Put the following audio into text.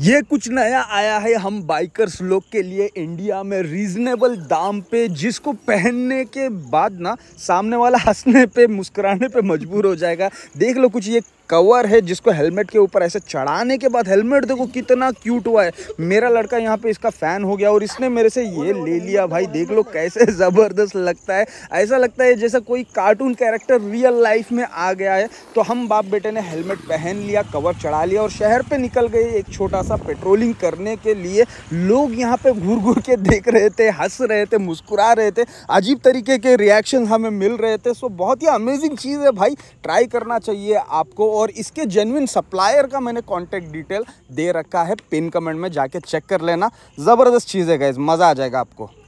ये कुछ नया आया है हम बाइकर्स लोग के लिए इंडिया में रीजनेबल दाम पे जिसको पहनने के बाद ना सामने वाला हंसने पे मुस्कुराने पे मजबूर हो जाएगा देख लो कुछ ये कवर है जिसको हेलमेट के ऊपर ऐसे चढ़ाने के बाद हेलमेट देखो कितना क्यूट हुआ है मेरा लड़का यहाँ पे इसका फ़ैन हो गया और इसने मेरे से ये ले लिया भाई देख लो कैसे ज़बरदस्त लगता है ऐसा लगता है जैसा कोई कार्टून कैरेक्टर रियल लाइफ में आ गया है तो हम बाप बेटे ने हेलमेट पहन लिया कवर चढ़ा लिया और शहर पर निकल गए एक छोटा सा पेट्रोलिंग करने के लिए लोग यहाँ पर घूर घूर के देख रहे थे हंस रहे थे मुस्कुरा रहे थे अजीब तरीके के रिएक्शन हमें मिल रहे थे सो बहुत ही अमेजिंग चीज़ है भाई ट्राई करना चाहिए आपको और इसके जेनविन सप्लायर का मैंने कॉन्टैक्ट डिटेल दे रखा है पिन कमेंट में जाके चेक कर लेना ज़बरदस्त चीज़ है गाइज मज़ा आ जाएगा आपको